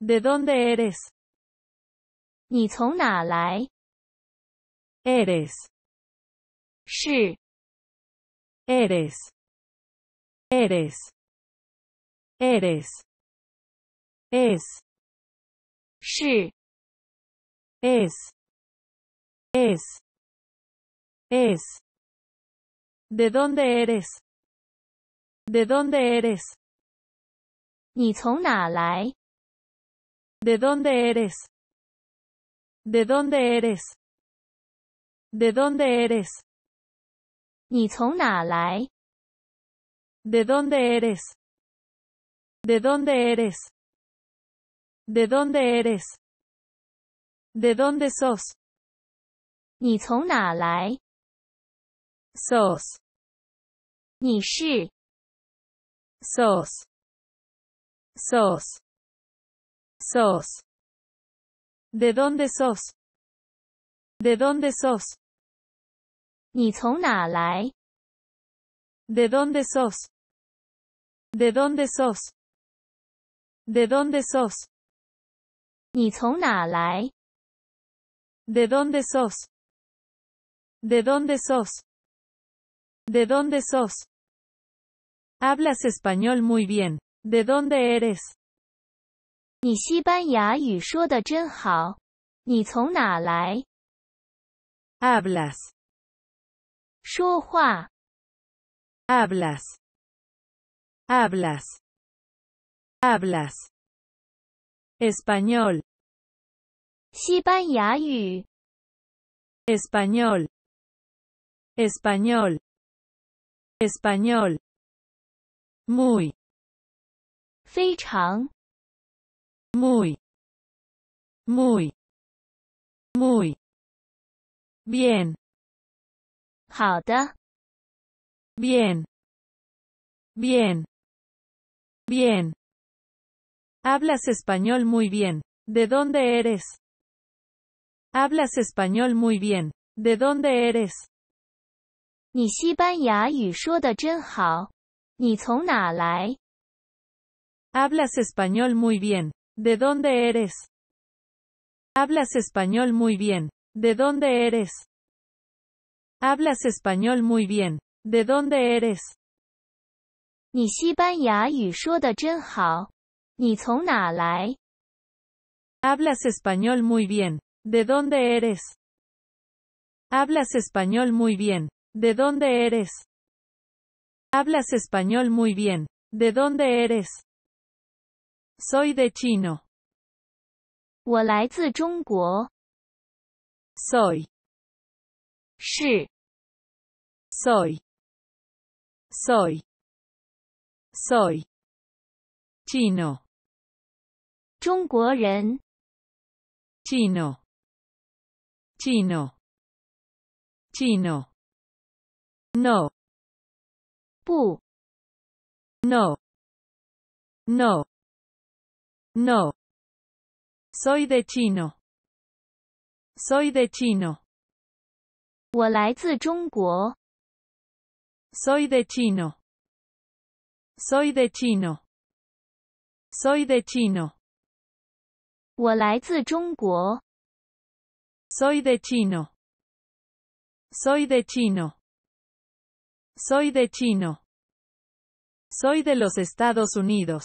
¿De dónde eres? Eres. 是 Eres. Eres. Eres. Es. 是 Es. Es. Es. ¿De dónde eres? ¿De dónde eres? ¿De dónde eres? ¿De dónde eres? ¿De dónde eres? ¿De dónde eres? ¿De dónde eres? ¿De dónde eres? ¿De dónde sos? 你从哪来? Sos. 你是 Sos. Sos. Sos. ¿De dónde sos? ¿De dónde sos? ¿De dónde sos? ¿De dónde sos? ¿De dónde sos? ¿De dónde sos? ¿De dónde sos? ¿De dónde sos? Hablas español muy bien. ¿De dónde eres? 你西班牙语说的真好，你从哪来？hablas，说话，hablas，hablas，hablas，español，西班牙语，español，español，español，muy，非常。Muy. Muy. Muy. Bien. Bien. Bien. Bien. Hablas español muy bien. ¿De dónde eres? Hablas español muy bien. ¿De dónde eres? Hablas español muy bien. ¿De dónde eres? Hablas español muy bien. ¿De dónde eres? Hablas español muy bien. ¿De dónde eres? Hablas español muy bien. ¿De dónde eres? Hablas español muy bien. ¿De dónde eres? Hablas español muy bien. ¿De dónde eres? Soy de chino. Soy. 是。Soy. Soy. Soy. Chino. 中国人。Chino. Chino. Chino. Chino, No. No. No. No. Soy de chino. Soy de chino. Soy de chino. Soy de chino. Soy de chino. Soy de chino. Soy de chino. Soy de chino. Soy de los Estados Unidos.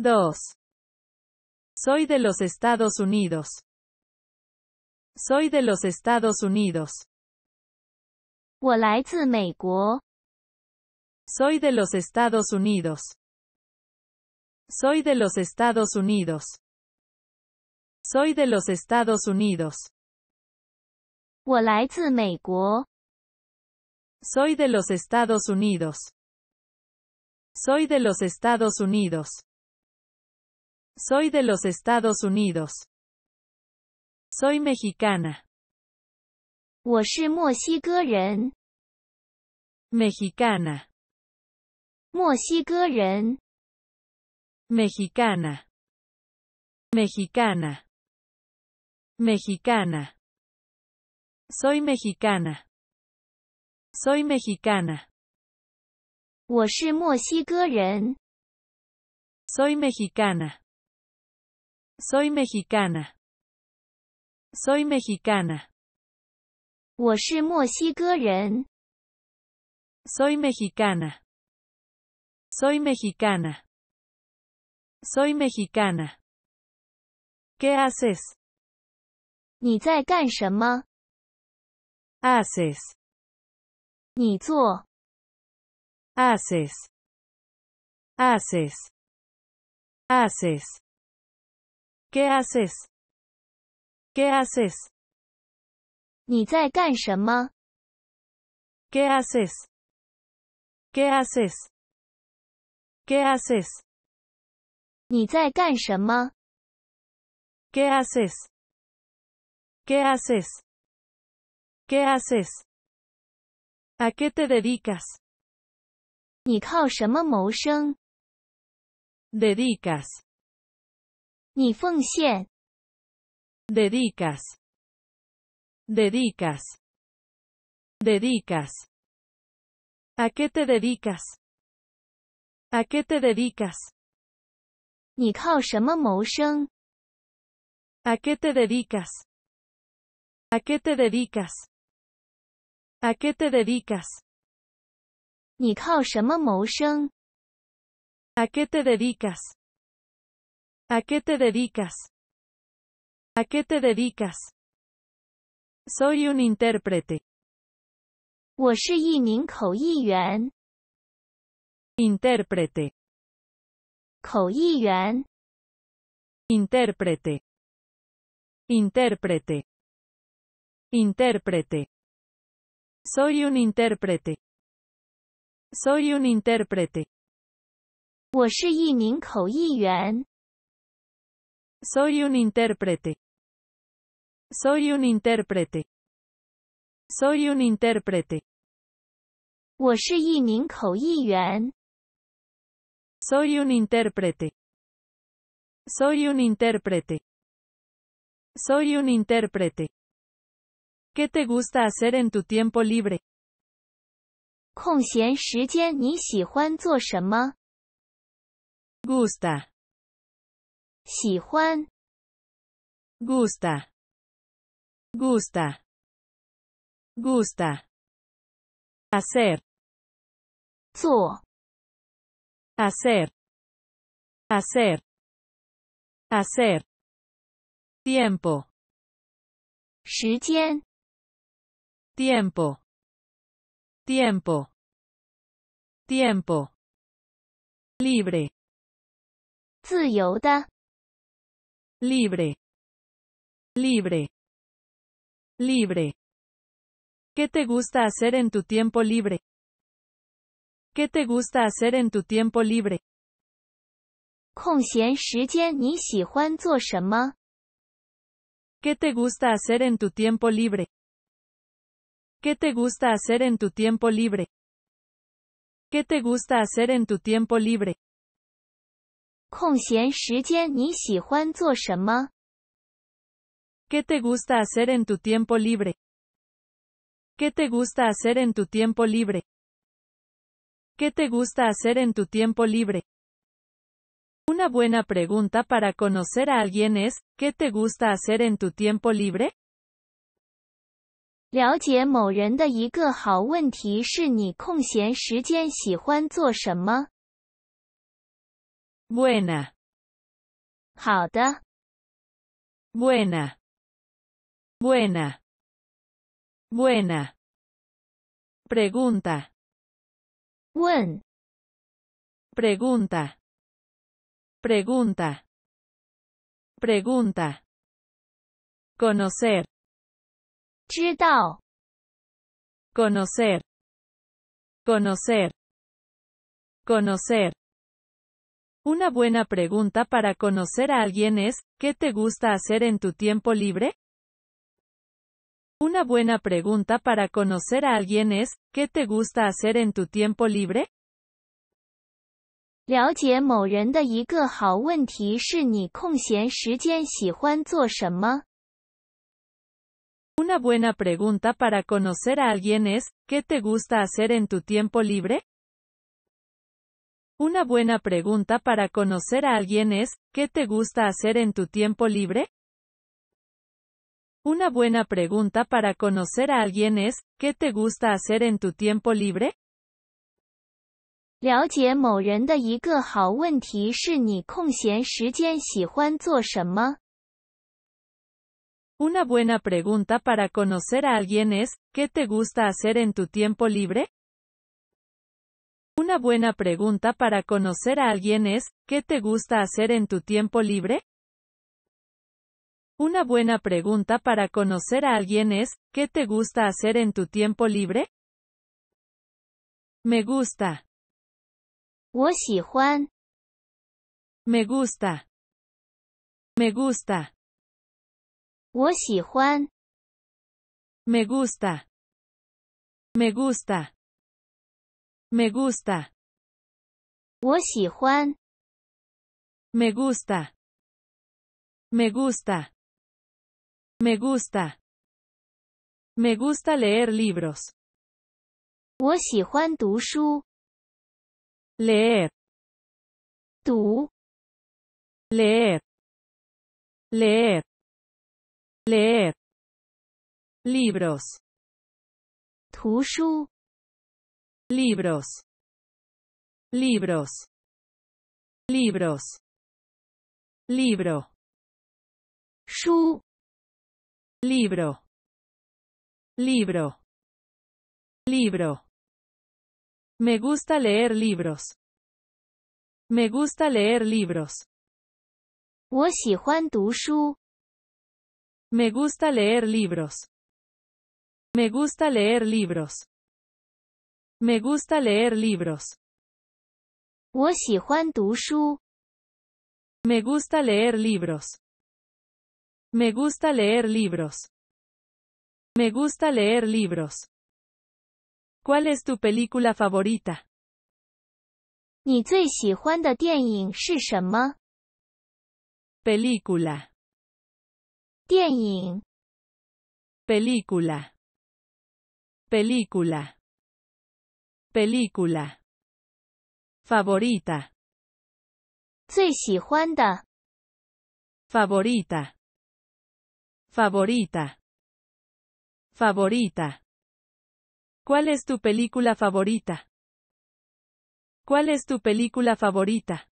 2. Soy de los Estados Unidos. Soy de los Estados Unidos. Soy de los Estados Unidos. Soy de los Estados Unidos. Soy de los Estados Unidos. Soy de los Estados Unidos. Soy de los Estados Unidos. Soy de los Estados Unidos. Soy mexicana. Mexicana. mexicana Mexicana. Mexicana. Soy mexicana. Soy mexicana. Soy mexicana. Soy mexicana. Soy mexicana. Soy mexicana. Soy mexicana. Soy mexicana. ¿Qué haces? haces. 你做 Haces. Haces. Haces. ¿Qué haces? ¿Qué haces? qué haces? ¿Qué haces? ¿Qué haces? qué haces? ¿Qué haces? ¿Qué haces? ¿A qué te dedicas? dedicas 你奉献 dedicas, dedicas, dedicas. ¿A qué te dedicas? ¿A qué te dedicas? motion. ¿A qué te dedicas? ¿A qué te dedicas? ¿A qué te dedicas? motion. ¿A qué te dedicas? ¿A qué te dedicas? ¿A qué te dedicas? Soy un intérprete. 口译员. Intérprete. intérprete intérprete soy un intérprete soy un intérprete 我是一名口译员。soy un intérprete. Soy un intérprete. Soy un intérprete. Soy un intérprete. Soy un intérprete. Soy un intérprete. ¿Qué te gusta hacer en tu tiempo libre? ¿Gusta? 喜欢 gusta, gusta, gusta. Hacer. hacer, hacer, hacer. Tiempo. tien tiempo, tiempo, tiempo. Libre. 自由的 libre, libre, libre. ¿Qué te gusta hacer en tu tiempo libre? ¿Qué te gusta hacer en tu tiempo libre? ¿Qué te gusta hacer en tu tiempo libre? ¿Qué te gusta hacer en tu tiempo libre? ¿Qué te gusta hacer en tu tiempo libre? 空闲时间你喜欢做什么？Qué te gusta hacer en tu tiempo libre？Qué te gusta hacer en tu tiempo libre？Qué te gusta hacer en tu tiempo libre？一个好问题，为了了解某人，是 “Qué te gusta hacer en tu tiempo libre？” 了解某人的一个好问题是你空闲时间喜欢做什么？Buena. 好的。Buena. Buena. Buena. Pregunta. 问。Pregunta. Pregunta. Pregunta. pregunta Conocer. Conocer. Conocer. Conocer. Una buena pregunta para conocer a alguien es, ¿qué te gusta hacer en tu tiempo libre? Una buena pregunta para conocer a alguien es, ¿qué te gusta hacer en tu tiempo libre? Una buena pregunta para conocer a alguien es, ¿qué te gusta hacer en tu tiempo libre? Una buena pregunta para conocer a alguien es, ¿qué te gusta hacer en tu tiempo libre? Una buena pregunta para conocer a alguien es, ¿qué te gusta hacer en tu tiempo libre? Una buena pregunta para conocer a alguien es, ¿qué te gusta hacer en tu tiempo libre? buena pregunta para conocer a alguien es, ¿qué te gusta hacer en tu tiempo libre? Una buena pregunta para conocer a alguien es, ¿qué te gusta hacer en tu tiempo libre? Me gusta. Me gusta. Me gusta. Me gusta. Me gusta. Me gusta. Me gusta. Me gusta. Me gusta. Me gusta leer libros. Juan Leer. Leer. Leer. Libros. 图书。libros, libros, libros, libro, shu, libro, libro, libro. Me gusta leer libros. Me gusta leer libros. Me gusta leer libros. Me gusta leer libros. Me gusta leer libros. Me gusta leer libros. Me gusta leer libros. Me gusta leer libros. ¿Cuál es tu película favorita? Película. Película. Película película favorita 最喜欢的 favorita favorita favorita ¿Cuál es tu película favorita? ¿Cuál es tu película favorita?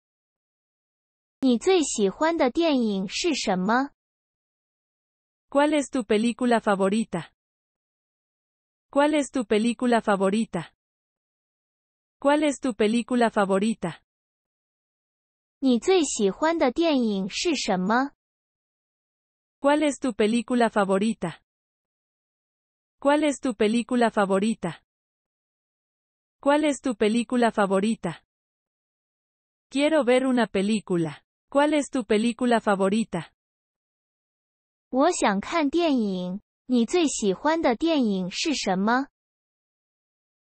¿Cuál es tu película favorita? ¿Cuál es tu película favorita? ¿Cuál es tu película favorita? ¿Cuál es tu película favorita? ¿Cuál es tu película favorita? ¿Cuál es tu película favorita? Quiero ver una película. ¿Cuál es tu película favorita?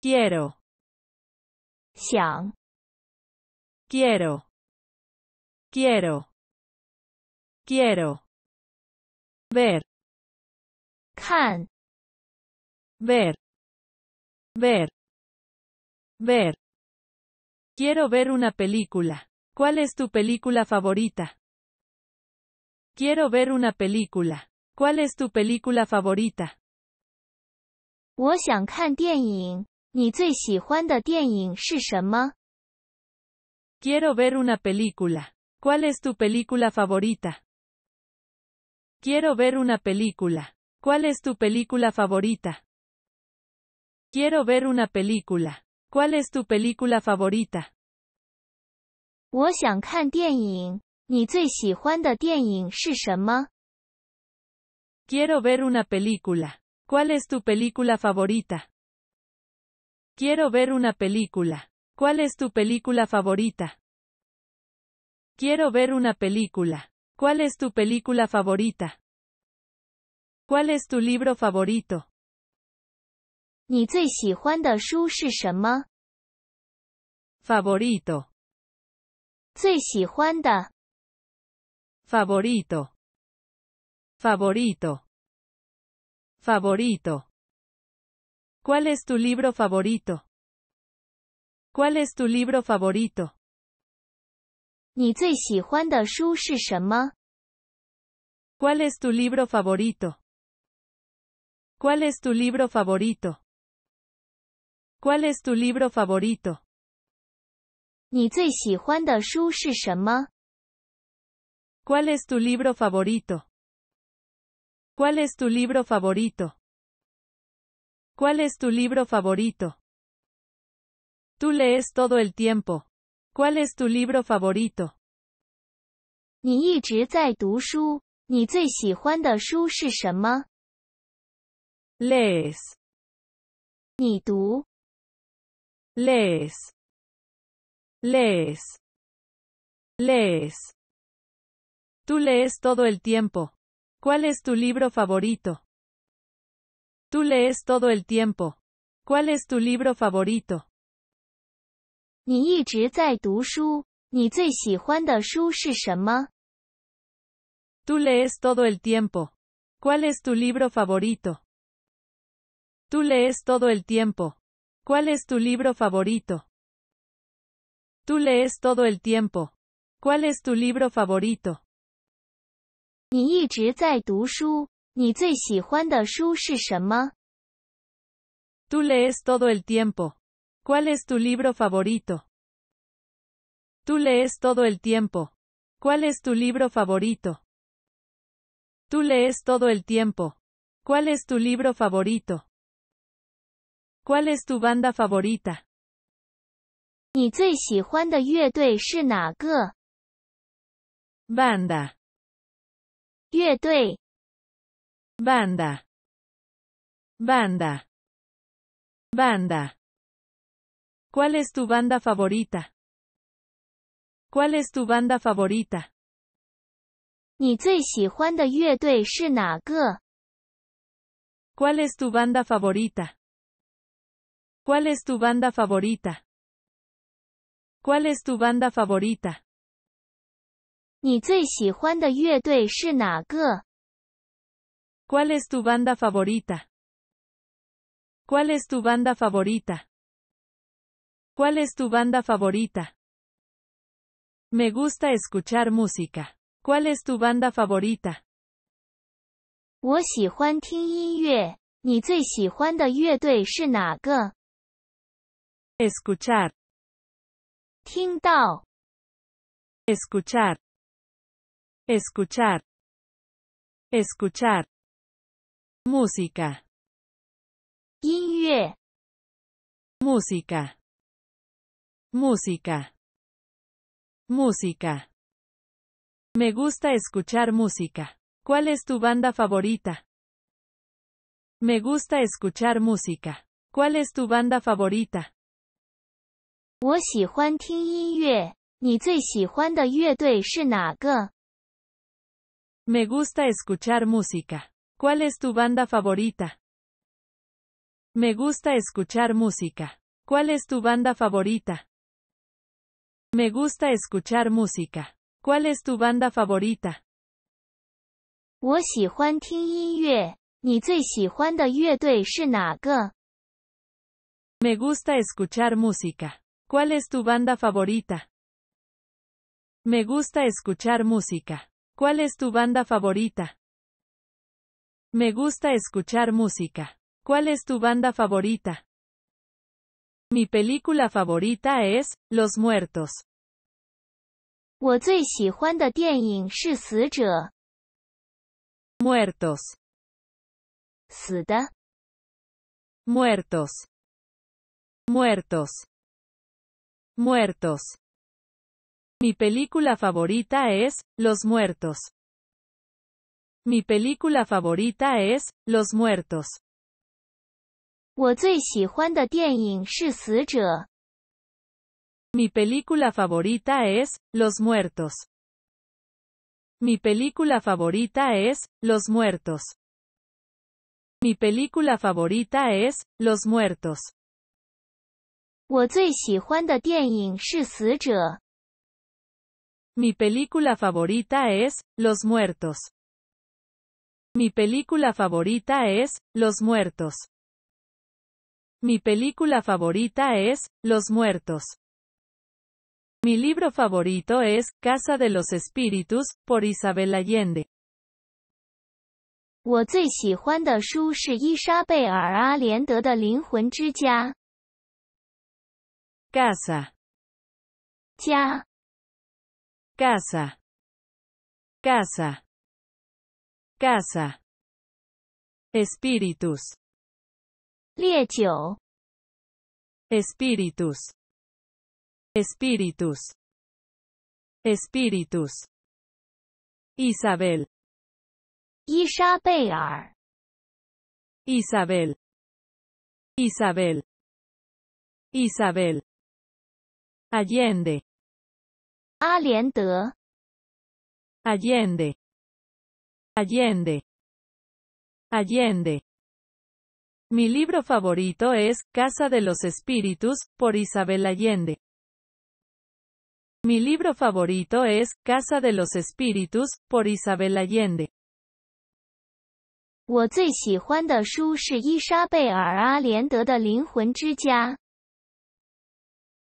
Quiero quiero quiero quiero ver 看 ver ver ver quiero ver una película ¿Cuál es tu película favorita? Quiero ver una película. ¿Cuál es tu película favorita? Quiero ver una película. ¿Cuál es tu película favorita? Quiero ver una película. ¿Cuál es tu película favorita? Quiero ver una película. ¿Cuál es tu película favorita? Quiero ver una película. ¿Cuál es tu película favorita? Quiero ver una película. ¿Cuál es tu película favorita? Quiero ver una película. ¿Cuál es tu película favorita? ¿Cuál es tu libro favorito? 你最喜欢的书是什么 Favorito. 最喜欢的 Favorito. Favorito. Favorito. ¿Cuál es tu libro favorito? ¿Cuál es tu libro favorito? ¿Cuál es tu libro favorito? ¿Cuál es tu libro favorito? ¿Cuál es tu libro favorito? ¿Cuál es tu libro favorito? ¿Cuál es tu libro favorito? ¿Cuál es tu libro favorito? Tú lees todo el tiempo. ¿Cuál es tu libro favorito? Lees. lees? Lees. Lees. ¿Tú Tú lees todo el tiempo. ¿Cuál es tu libro favorito? Tú lees todo el tiempo. ¿Cuál es tu libro favorito? Tú lees todo el tiempo. ¿Cuál es tu libro favorito? Tú lees todo el tiempo. ¿Cuál es tu libro favorito? Tú lees todo el tiempo. ¿Cuál es tu libro favorito? 你一直在读书，Tú lees todo el tiempo. ¿Cuál es tu libro favorito? Tú lees todo el tiempo. ¿Cuál es tu libro favorito? Tú lees todo el tiempo. ¿Cuál es tu libro favorito? ¿Cuál es tu banda favorita? Banda. 乐队 banda, banda, banda. ¿Cuál es tu banda favorita? ¿Cuál es tu banda favorita? ¿Cuál es tu banda favorita? ¿Cuál es tu banda favorita? ¿Cuál es tu banda favorita? 你最喜欢的乐队是哪个？¿Cuál es tu banda favorita? ¿Cuál es tu banda favorita? ¿Cuál es tu banda favorita? Me gusta escuchar música. ¿Cuál es tu banda favorita? escuchar Escuchar. Escuchar. Escuchar música música música música me gusta escuchar música ¿Cuál es tu banda favorita? Me gusta escuchar música. ¿Cuál es tu banda favorita? Me gusta escuchar música. ¿Cuál es tu banda favorita? Me gusta escuchar música. ¿Cuál es tu banda favorita? Me gusta escuchar música. ¿Cuál es tu banda favorita? Me gusta escuchar música. ¿Cuál es tu banda favorita? Me gusta escuchar música. ¿Cuál es tu banda favorita? Me gusta escuchar música. ¿Cuál es tu banda favorita? Mi película favorita es Los Muertos. muertos muertos Muertos. Muertos. Mi película favorita es Los Muertos. Mi película favorita es Los Muertos. Mi película favorita es Los Muertos. Mi película favorita es Los Muertos. Mi película favorita es Los Muertos. Mi película favorita es Los Muertos. Mi película favorita es, Los Muertos. Mi película favorita es, Los Muertos. Mi libro favorito es, Casa de los Espíritus, por Isabel Allende. Ya. Casa. Casa. Casa. Espíritus. liecio, Espíritus. Espíritus. Espíritus. Isabel. Isabel. Isabel. Isabel. Allende. Allende, Allende. Allende. Allende. Mi libro favorito es Casa de los Espíritus, por Isabel Allende. Mi libro favorito es Casa de los Espíritus, por Isabel Allende.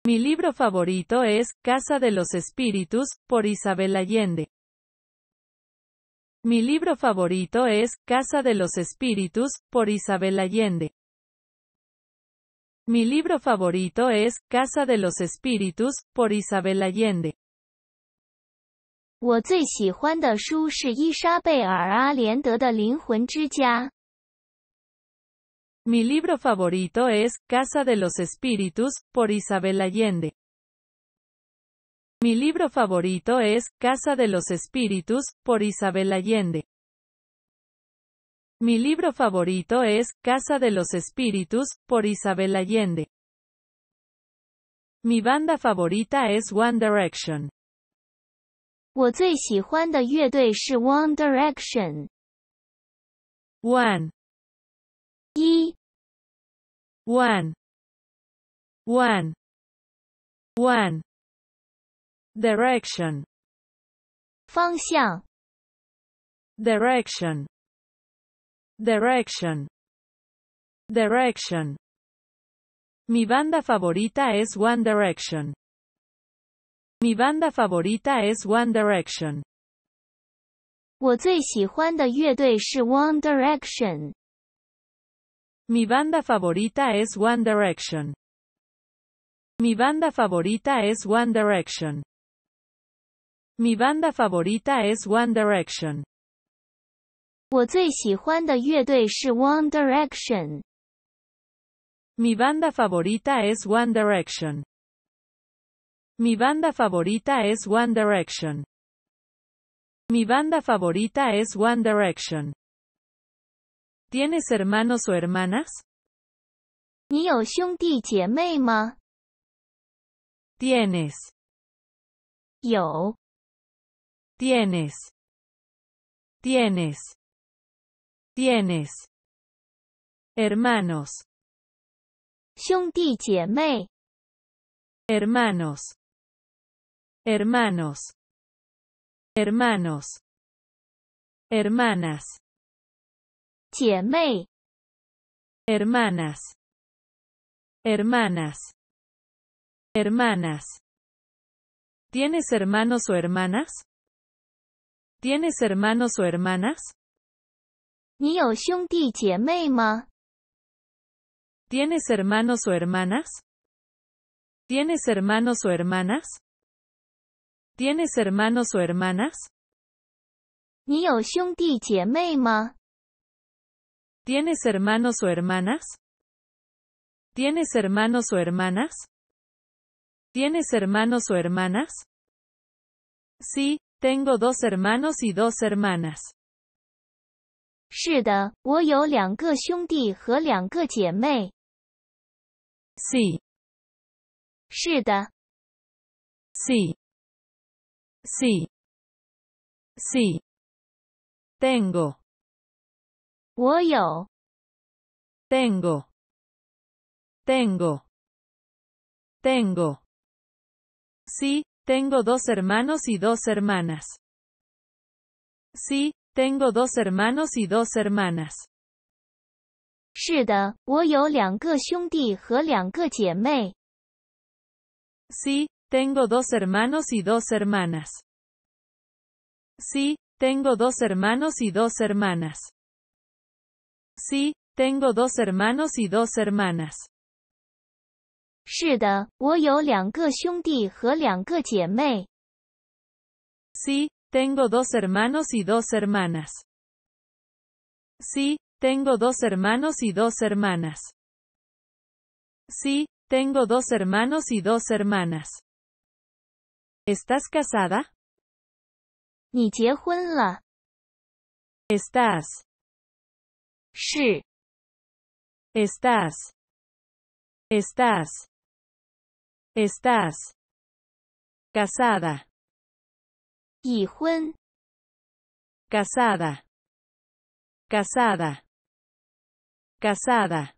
Mi libro favorito es Casa de los Espíritus, por Isabel Allende. Mi libro favorito es Casa de los Espíritus, por Isabel Allende. Mi libro favorito es Casa de los Espíritus, por Isabel Allende. Mi libro favorito es Casa de los Espíritus, por Isabel Allende. Mi libro favorito es Casa de los Espíritus, por Isabel Allende. Mi libro favorito es Casa de los Espíritus, por Isabel Allende. Mi banda favorita es One Direction. 我最喜欢的乐队是 One One. 一 One One One direction 方向 direction direction direction Mi banda favorita es One Direction. Mi banda favorita es One Direction. 我最喜欢的乐队是 One Direction. Mi banda favorita es One Direction. Mi banda favorita es One Direction. Mi banda favorita es One Direction. One Direction. Mi banda favorita es One Direction. Mi banda favorita es One Direction. Mi banda favorita es One Direction. ¿Tienes hermanos o hermanas? Tienes Yo. Tienes. Tienes. Tienes. Hermanos. hermanos, hermanos, hermanos, hermanas, 姐妹 hermanas, hermanas, hermanas. ¿Tienes hermanos o hermanas? ¿Tienes hermanos o hermanas? ¿Tienes hermanos o hermanas? ¿Tienes hermanos o hermanas? ¿Tienes hermanos o hermanas? ¿Tienes hermanos o hermanas? ¿Tienes hermanos o hermanas? ¿Tienes hermanos o hermanas? Sí, tengo dos hermanos y dos hermanas. Sí. Sí. Sí. Tengo. tengo Tengo. Tengo. Sí, tengo dos hermanos y dos hermanas. Sí, tengo dos hermanos y dos hermanas. Sí, tengo dos hermanos y dos hermanas. Sí, tengo dos hermanos y dos hermanas. Sí, tengo dos hermanos y dos hermanas. Sí, tengo dos hermanos y dos hermanas. Sí, tengo dos hermanos y dos hermanas. Sí, tengo dos hermanos y dos hermanas. ¿Estás casada? 你结婚了。Estás. 是。Estás. estás casada sí Estás. estás Estás casada. 已婚 casada, casada, casada,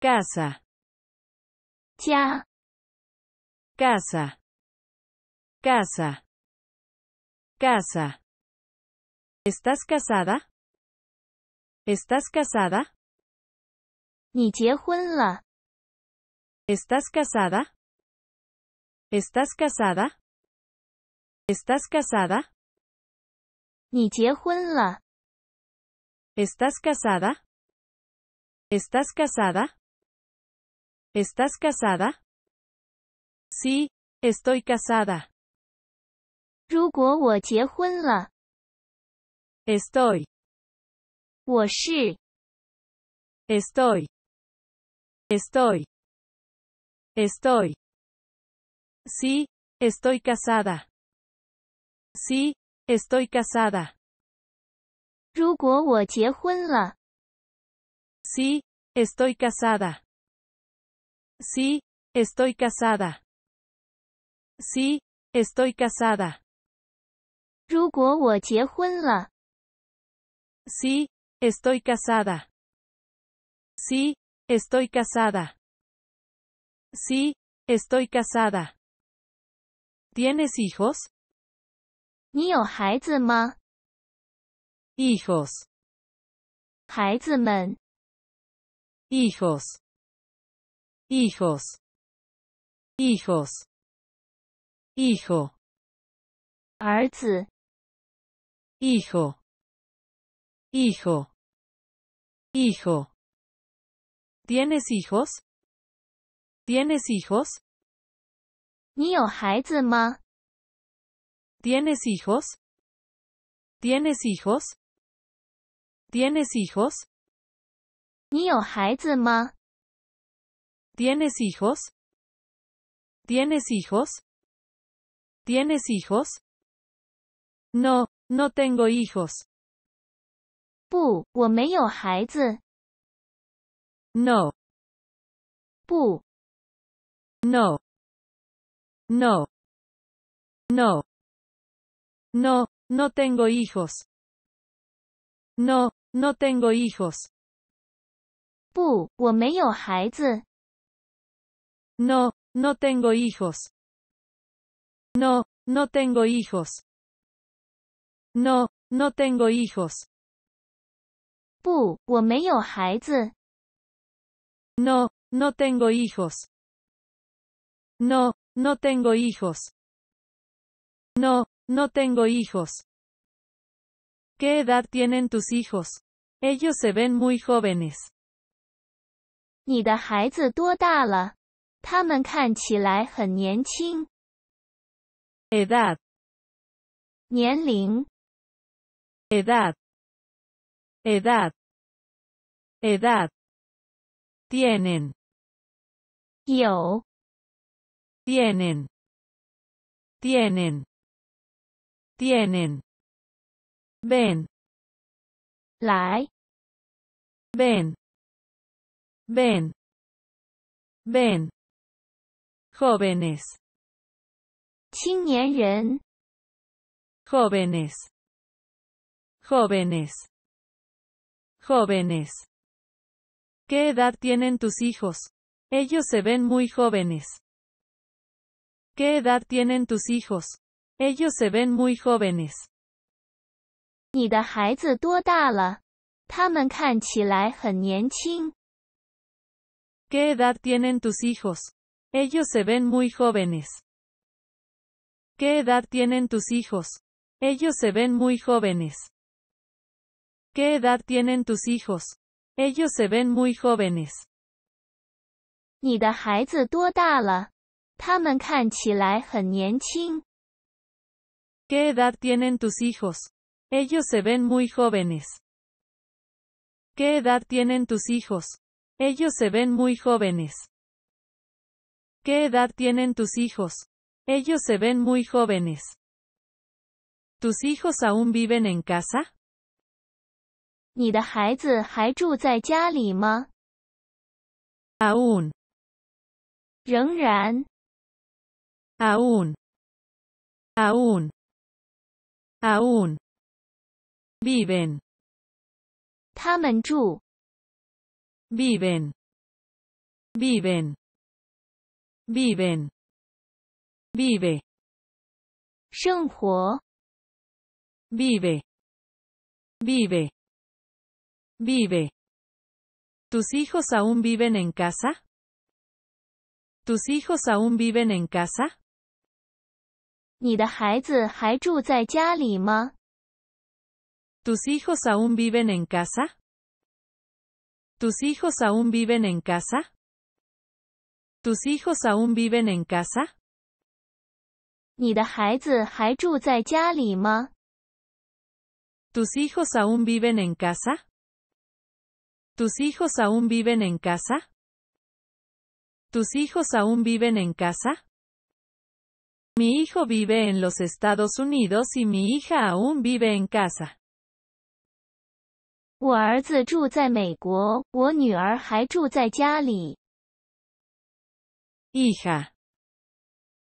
casa, Ya. casa, casa, casa. ¿Estás casada? ¿Estás casada? la? ¿Estás casada? ¿Estás casada? ¿Estás casada? Estás casada? ¿Estás casada? ¿Estás casada? Sí, estoy casada. Estoy. 我是 estoy. Estoy. Estoy. Sí, estoy casada. Sí, estoy casada. Sí, estoy casada. Sí, estoy casada. Sí, estoy casada. Sí, estoy casada. Sí, estoy casada. Sí, estoy casada. ¿Tienes hijos? Hijos. ma? Hijos. Hijos. Hijos. Hijo. Hijo. Hijo. Hijo. ¿Tienes hijos? ¿Tienes hijos? ¿Tienes hijos? ¿Tienes hijos? ¿Tienes hijos? ¿Tienes hijos? ¿Tienes hijos? ¿Tienes hijos? No, no tengo hijos. No, no. No. No. No. No, no tengo hijos. No, no tengo hijos. No. no tengo hijos. No, no tengo hijos. No, no tengo hijos. No. no tengo hijos. No, no tengo hijos. No, no tengo hijos. ¿Qué edad tienen tus hijos? Ellos se ven muy jóvenes. ¿Edad? Edad. Edad. Edad. Edad. Tienen. Yo tienen tienen tienen ven lai, ven ven ven jóvenes jóvenes jóvenes jóvenes ¿Qué edad tienen tus hijos? Ellos se ven muy jóvenes. ¿Qué edad tienen tus hijos? Ellos se ven muy jóvenes. ¿Qué edad tienen tus hijos? Ellos se ven muy jóvenes. ¿Qué edad tienen tus hijos? Ellos se ven muy jóvenes. ¿Qué edad tienen tus hijos? Ellos se ven muy jóvenes. 你的孩子多大了？¿Qué edad tienen tus hijos? Ellos se ven muy jóvenes. ¿Qué edad tienen tus hijos? Ellos se ven muy jóvenes. ¿Qué edad tienen tus hijos? Ellos se ven muy jóvenes. ¿Tus hijos aún viven en casa? Aún. 仍然。aún, aún, aún, viven, 他们住 viven, viven, viven, vive, 生活 vive, vive, vive. ¿Tus hijos aún viven en casa? ¿Tus hijos aún viven en casa? ¿Tus hijos aún viven en casa? Tus hijos aún viven en casa? Tus hijos aún viven en casa? Tus hijos aún viven en casa? Tus hijos aún viven en casa? Tus hijos aún viven en casa? Mi hijo vive en los Estados Unidos y mi hija aún vive en casa. Hija,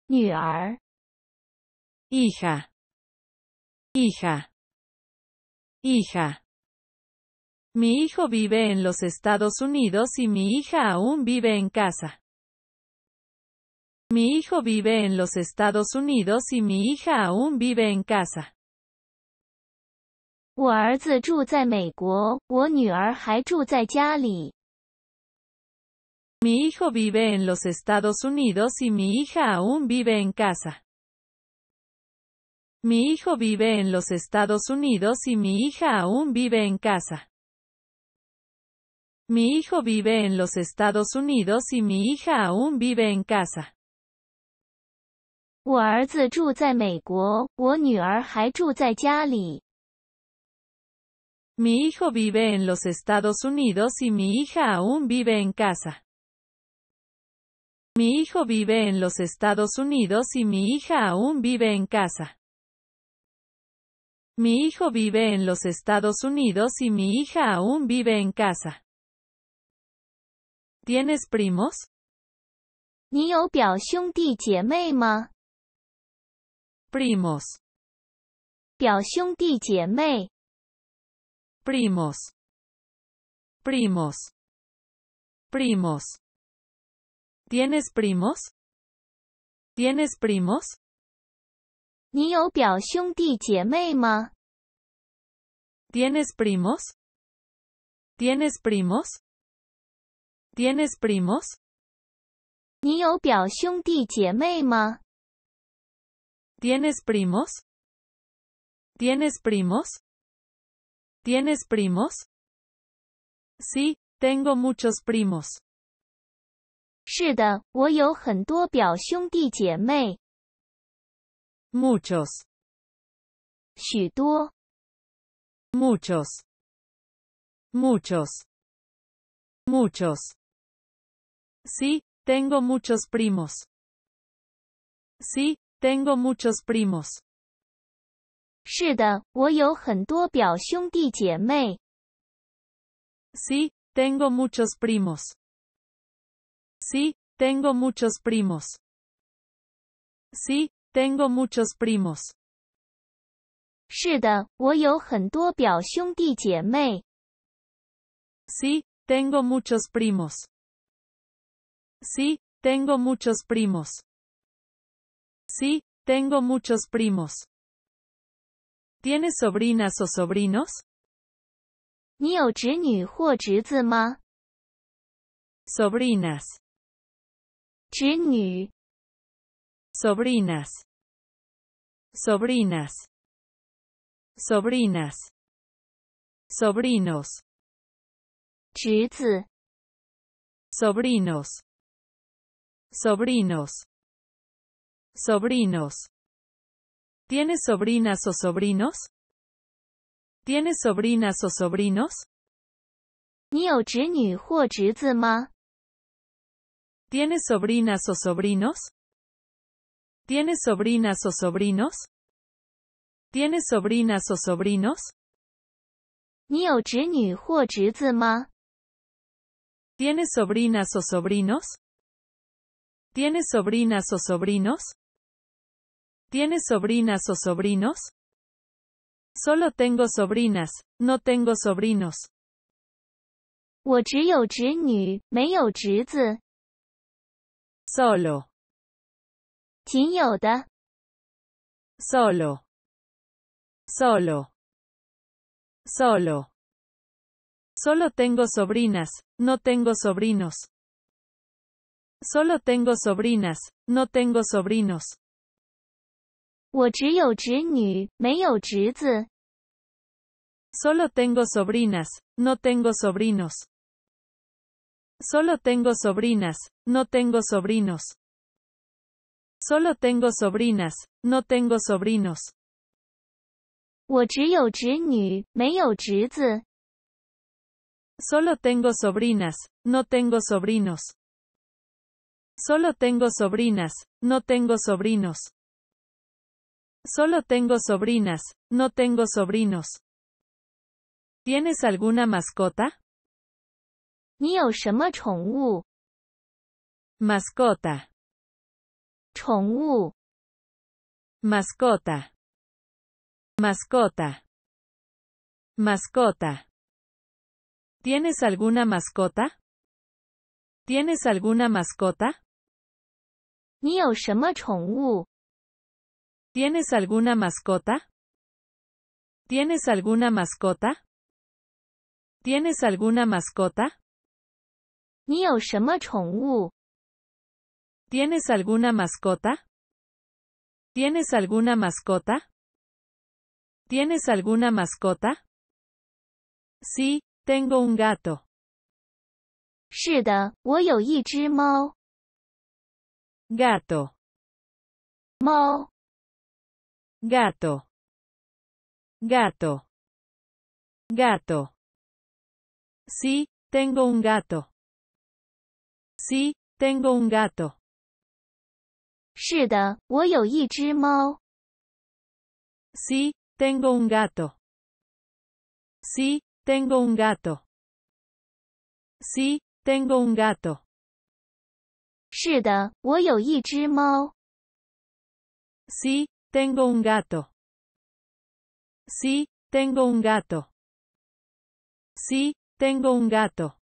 hija, hija, Mi hijo vive en los Estados Unidos y mi hija aún vive en casa. Mi hijo vive en los Estados Unidos y mi hija aún vive en casa. Mi hijo vive en los Estados Unidos y mi hija aún vive en casa. Mi hijo vive en los Estados Unidos y mi hija aún vive en casa. Mi hijo vive en los Estados Unidos y mi hija aún vive en casa. Mi hijo vive en los Estados Unidos y mi hija aún vive en casa. Mi hijo vive en los Estados Unidos y mi hija aún vive en casa. Mi hijo vive en los Estados Unidos y mi hija aún vive en casa. ¿Tienes primos? 你有表兄弟姐妹吗？primos, 表兄弟姐妹、primos, primos, primos. ¿Tienes primos? ¿Tienes primos? Tienes primos? ¿Tienes primos? ¿Tienes primos? 你有表兄弟姐妹吗？¿Tienes primos? ¿Tienes primos? ¿Tienes primos? Sí, tengo muchos primos. Muchos. Muchos. Muchos. Muchos. Sí, tengo muchos primos. Sí, tengo muchos primos. Sí, tengo muchos primos. Sí, tengo muchos primos. Sí, tengo muchos primos. Sí, tengo muchos primos. Sí, tengo muchos primos. Sí, tengo muchos primos. ¿Tienes sobrinas o sobrinos? Sobrinas, Sobrinas. Sobrinas. Sobrinas. Sobrinas. Sobrinos. Sobrinos. Sobrinos. Sobrinos. ¿Tienes sobrinas o sobrinos? ¿Tienes sobrinas o sobrinos? ¿Tienes sobrinas o sobrinos? ¿Tienes sobrinas o sobrinos? ¿Tienes sobrinas o sobrinos? ¿Tienes sobrinas o sobrinos? ¿Tienes sobrinas o sobrinos? ¿Tienes sobrinas o sobrinos? Solo tengo sobrinas, no tengo sobrinos. Solo. Solo. Solo. Solo. Solo tengo sobrinas, no tengo sobrinos. Solo tengo sobrinas, no tengo sobrinos solo tengo sobrinas, no tengo sobrinos. Solo tengo sobrinas, no tengo sobrinos. Solo tengo sobrinas, no tengo sobrinos. solo tengo sobrinas, no tengo sobrinos. Solo tengo sobrinas, no tengo sobrinos. Solo tengo sobrinas, no tengo sobrinos. ¿Tienes alguna mascota? 你有什么宠物？mascota, Mascota. mascota, mascota. Mascota. ¿Tienes alguna mascota? ¿Tienes alguna mascota? 你有什么宠物？¿Tienes alguna mascota? ¿Tienes alguna mascota? ¿Tienes alguna mascota? ¿Tienes alguna mascota? ¿Tienes alguna mascota? ¿Tienes alguna mascota? Sí, tengo un gato. Gato gato, gato, gato. Sí, tengo un gato. Sí, tengo un gato. Sí, tengo un gato. Sí, tengo un gato. Sí, tengo un gato. Sí. Tengo un gato. Sí, tengo un gato. Sí, tengo un gato.